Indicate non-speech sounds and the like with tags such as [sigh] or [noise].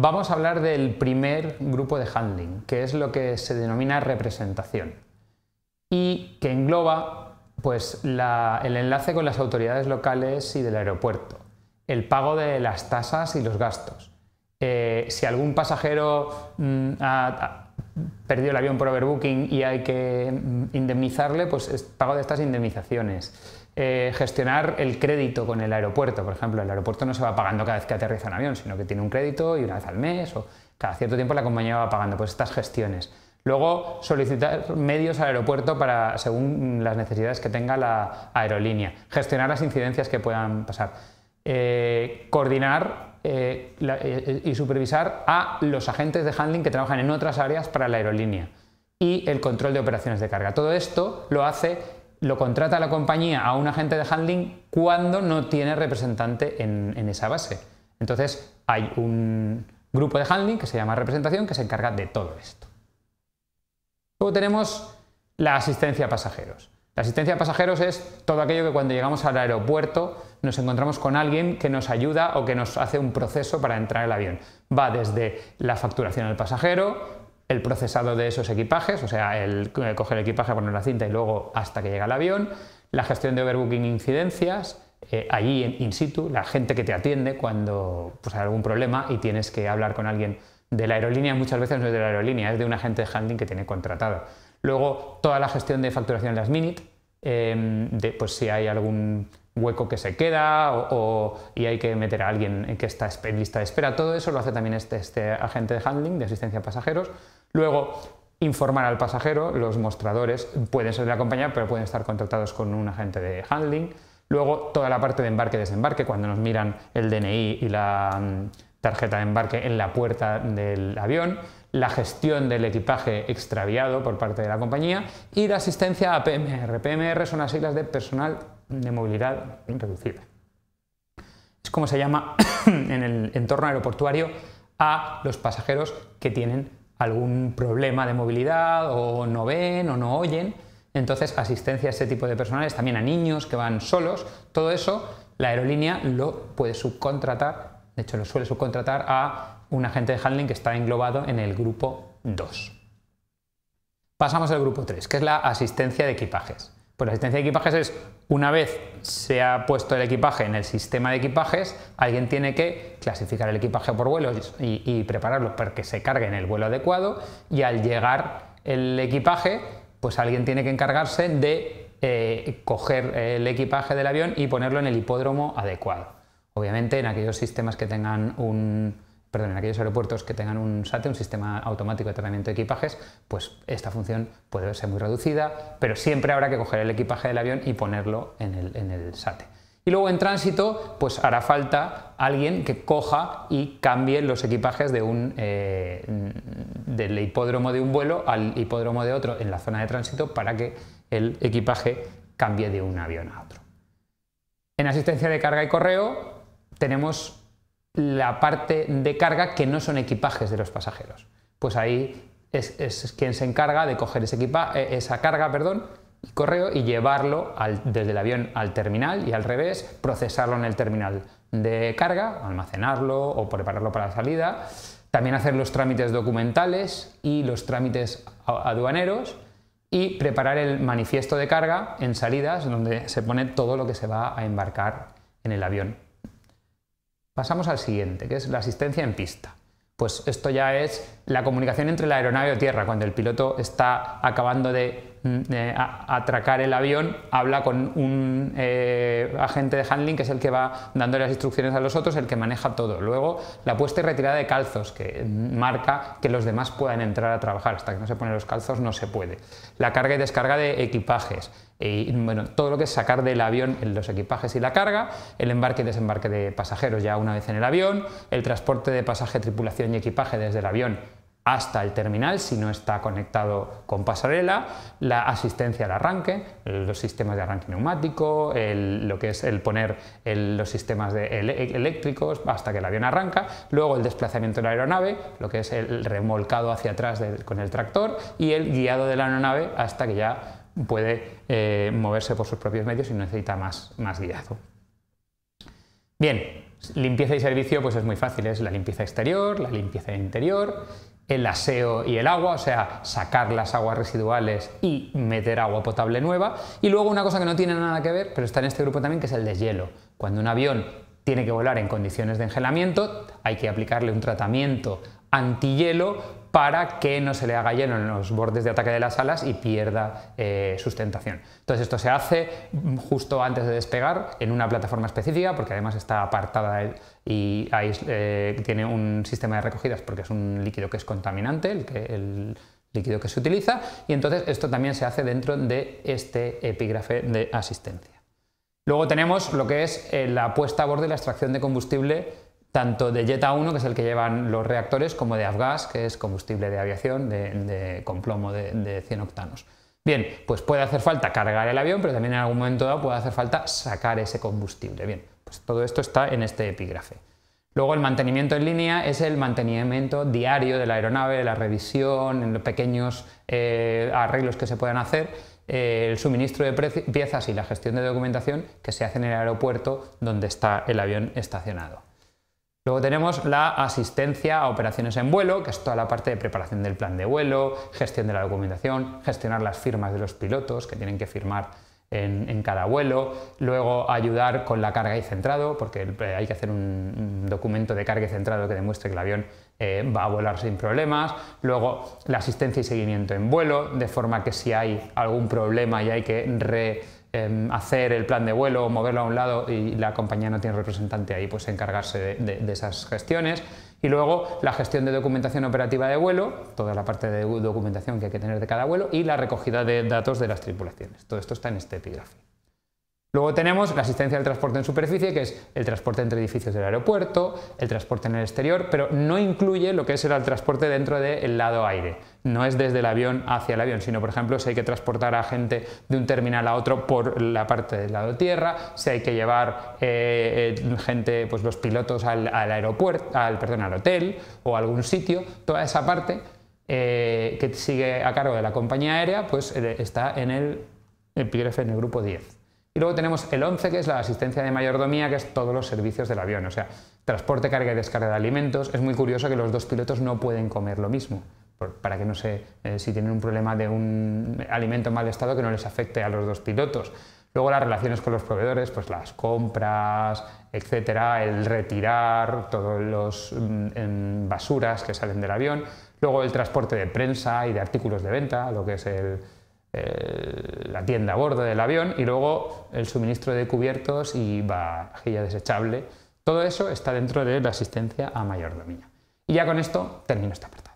Vamos a hablar del primer grupo de handling, que es lo que se denomina representación y que engloba pues, el enlace con las autoridades locales y del aeropuerto, el pago de las tasas y los gastos. Eh, si algún pasajero mm, ha, perdido el avión por overbooking y hay que mm, indemnizarle, pues es pago de estas indemnizaciones. Eh, gestionar el crédito con el aeropuerto. Por ejemplo, el aeropuerto no se va pagando cada vez que aterriza un avión, sino que tiene un crédito y una vez al mes o cada cierto tiempo la compañía va pagando pues, estas gestiones. Luego, solicitar medios al aeropuerto para, según las necesidades que tenga la aerolínea. Gestionar las incidencias que puedan pasar. Eh, coordinar eh, y supervisar a los agentes de handling que trabajan en otras áreas para la aerolínea. Y el control de operaciones de carga. Todo esto lo hace lo contrata la compañía a un agente de handling cuando no tiene representante en, esa base. Entonces hay un grupo de handling que se llama representación que se encarga de todo esto. Luego tenemos la asistencia a pasajeros. La asistencia a pasajeros es todo aquello que cuando llegamos al aeropuerto nos encontramos con alguien que nos ayuda o que nos hace un proceso para entrar al avión. Va desde la facturación al pasajero, el procesado de esos equipajes, o sea, el eh, coger el equipaje, poner la cinta y luego hasta que llega el avión, la gestión de overbooking incidencias, eh, allí in situ, la gente que te atiende cuando pues, hay algún problema y tienes que hablar con alguien de la aerolínea, muchas veces no es de la aerolínea, es de un agente de handling que tiene contratado. Luego, toda la gestión de facturación las mini, em, de, pues si hay algún hueco que se queda o, y hay que meter a alguien que está en lista de espera. Todo eso lo hace también este, este agente de handling, de asistencia a pasajeros. Luego, informar al pasajero, los mostradores pueden ser de la compañía, pero pueden estar contactados con un agente de handling. Luego, toda la parte de embarque-desembarque, cuando nos miran el DNI y la mm, tarjeta de embarque en la puerta del avión, la gestión del equipaje extraviado por parte de la compañía y la asistencia a PMR. PMR son las siglas de personal de movilidad reducida. Es como se llama [coughs] en el entorno aeroportuario a los pasajeros que tienen algún problema de movilidad o no ven o no oyen. Entonces, asistencia a ese tipo de personales, también a niños que van solos, todo eso la aerolínea lo puede subcontratar, de hecho lo suele subcontratar a un agente de handling que está englobado en el grupo 2. Pasamos al grupo 3, que es la asistencia de equipajes. Pues la asistencia de equipajes es una vez se ha puesto el equipaje en el sistema de equipajes, alguien tiene que clasificar el equipaje por vuelos y, prepararlo para que se cargue en el vuelo adecuado y al llegar el equipaje, pues alguien tiene que encargarse de eh, coger el equipaje del avión y ponerlo en el hipódromo adecuado. Obviamente en aquellos sistemas que tengan un, perdón, en aquellos aeropuertos que tengan un SATE, un sistema automático de tratamiento de equipajes, pues esta función puede ser muy reducida, pero siempre habrá que coger el equipaje del avión y ponerlo en el, SATE. Y luego en tránsito, pues hará falta alguien que coja y cambie los equipajes de un, eh, del hipódromo de un vuelo al hipódromo de otro en la zona de tránsito para que el equipaje cambie de un avión a otro. En asistencia de carga y correo tenemos la parte de carga que no son equipajes de los pasajeros. Pues ahí es, quien se encarga de coger eh, esa carga perdón, y correo y llevarlo desde el avión al terminal y al revés, procesarlo en el terminal de carga, almacenarlo o prepararlo para la salida, también hacer los trámites documentales y los trámites aduaneros y preparar el manifiesto de carga en salidas donde se pone todo lo que se va a embarcar en el avión. Pasamos al siguiente, que es la asistencia en pista. Pues esto ya es la comunicación entre la aeronave o tierra, cuando el piloto está acabando de eh, atracar el avión, habla con un eh, agente de handling que es el que va dando las instrucciones a los otros, el que maneja todo. Luego la puesta y retirada de calzos, que marca que los demás puedan entrar a trabajar. Hasta que no se ponen los calzos no se puede. La carga y descarga de equipajes. Y bueno, todo lo que es sacar del avión los equipajes y la carga, el embarque y desembarque de pasajeros ya una vez en el avión, el transporte de pasaje, tripulación y equipaje desde el avión hasta el terminal si no está conectado con pasarela, la asistencia al arranque, los sistemas de arranque neumático, lo que es el poner los sistemas eléctricos hasta que el avión arranca, luego el desplazamiento de la aeronave, lo que es el remolcado hacia atrás con el tractor y el guiado de la aeronave hasta que ya puede eh, moverse por sus propios medios y no necesita más, más guiado. Bien, limpieza y servicio pues es muy fácil, es la limpieza exterior, la limpieza interior el aseo y el agua, o sea, sacar las aguas residuales y meter agua potable nueva. Y luego una cosa que no tiene nada que ver, pero está en este grupo también, que es el deshielo. Cuando un avión tiene que volar en condiciones de engelamiento, hay que aplicarle un tratamiento antihielo para que no se le haga lleno en los bordes de ataque de las alas y pierda eh, sustentación. Entonces esto se hace justo antes de despegar en una plataforma específica porque además está apartada y eh, tiene un sistema de recogidas porque es un líquido que es contaminante, el, líquido que se utiliza y entonces esto también se hace dentro de este epígrafe de asistencia. Luego tenemos lo que es eh, la puesta a borde y la extracción de combustible tanto de Jeta 1, que es el que llevan los reactores, como de Afgas, que es combustible de aviación de, con plomo de, 100 octanos. Bien, pues puede hacer falta cargar el avión, pero también en algún momento dado puede hacer falta sacar ese combustible. Bien, pues todo esto está en este epígrafe. Luego el mantenimiento en línea es el mantenimiento diario de la aeronave, la revisión, en los pequeños eh, arreglos que se puedan hacer, eh, el suministro de piezas y la gestión de documentación que se hace en el aeropuerto donde está el avión estacionado. Luego tenemos la asistencia a operaciones en vuelo, que es toda la parte de preparación del plan de vuelo, gestión de la documentación, gestionar las firmas de los pilotos que tienen que firmar en, cada vuelo, luego ayudar con la carga y centrado, porque eh, hay que hacer un, documento de carga y centrado que demuestre que el avión eh, va a volar sin problemas, luego la asistencia y seguimiento en vuelo, de forma que si hay algún problema y hay que re Em, hacer el plan de vuelo, moverlo a un lado y la compañía no tiene representante ahí, pues encargarse de, de esas gestiones. Y luego la gestión de documentación operativa de vuelo, toda la parte de documentación que hay que tener de cada vuelo y la recogida de datos de las tripulaciones. Todo esto está en este epígrafe. Luego tenemos la asistencia al transporte en superficie, que es el transporte entre edificios del aeropuerto, el transporte en el exterior, pero no incluye lo que es el transporte dentro del lado aire. No es desde el avión hacia el avión, sino por ejemplo si hay que transportar a gente de un terminal a otro por la parte del lado tierra, si hay que llevar eh, eh gente, pues los pilotos al, aeropuerto, al, perdón, al hotel o a algún sitio, toda esa parte eh, que sigue a cargo de la compañía aérea, pues eh, está en el, epígrafe en el grupo 10. Y luego tenemos el 11, que es la asistencia de mayordomía, que es todos los servicios del avión, o sea, transporte, carga y descarga de alimentos. Es muy curioso que los dos pilotos no pueden comer lo mismo, para que no sé eh, si tienen un problema de un alimento en mal estado que no les afecte a los dos pilotos. Luego las relaciones con los proveedores, pues las compras, etcétera, el retirar todas los mm, basuras que salen del avión. Luego el transporte de prensa y de artículos de venta, lo que es el, la tienda a bordo del avión y luego el suministro de cubiertos y vajilla desechable. Todo eso está dentro de la asistencia a mayordomía. Y ya con esto termino esta parte.